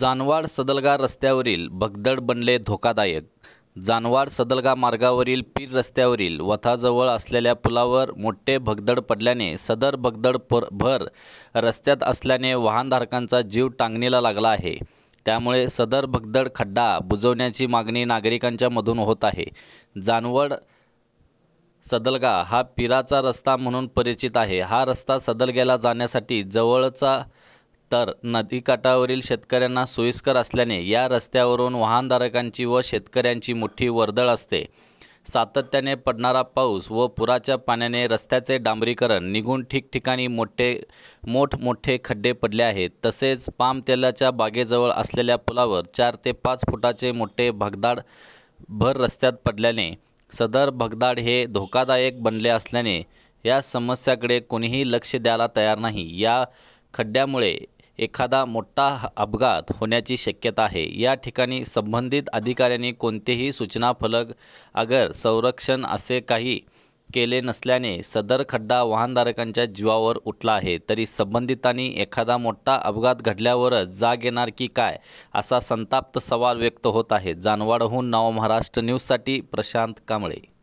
जानवाड सदलगा रस्त्यावरील भगदड बनले धोकादायक जानवाड सदलगा मार्गावरील पीर रस्त्यावरील वथाजवळ असलेल्या पुलावर मोठे भगदड पडल्याने सदर भगदड पर भर रस्त्यात असल्याने वाहनधारकांचा जीव टांगणीला लागला आहे त्यामुळे सदर भगदड खड्डा बुजवण्याची मागणी नागरिकांच्या मधून होत आहे जानवड सदलगा हा पिराचा रस्ता म्हणून परिचित आहे हा रस्ता सदलग्याला जाण्यासाठी जवळचा तर नदीकाठावरील शेतकऱ्यांना सोयीस्कर असल्याने या रस्त्यावरून वाहनधारकांची व शेतकऱ्यांची मोठी वर्दळ असते सातत्याने पडणारा पाऊस व पुराच्या पाण्याने रस्त्याचे डांबरीकरण निघून ठिकठिकाणी मोठे मोठमोठे खड्डे पडले आहेत तसेच पाम तेलाच्या बागेजवळ असलेल्या पुलावर चार ते पाच फुटाचे मोठे भगदाड भर रस्त्यात पडल्याने सदर भगदाड हे धोकादायक बनले असल्याने या समस्याकडे कोणीही लक्ष द्यायला तयार नाही या खड्ड्यामुळे एखादा मोठा अपघात होण्याची शक्यता आहे या ठिकाणी संबंधित अधिकाऱ्यांनी कोणतेही सूचना फलक अगर संरक्षण असे काही केले नसल्याने सदर खड्डा वाहनधारकांच्या जीवावर उठला आहे तरी संबंधितांनी एखादा मोठा अपघात घडल्यावरच जाग येणार की काय असा संताप्त सवाल व्यक्त होत आहे जानवाडहून नव महाराष्ट्र न्यूजसाठी प्रशांत कांबळे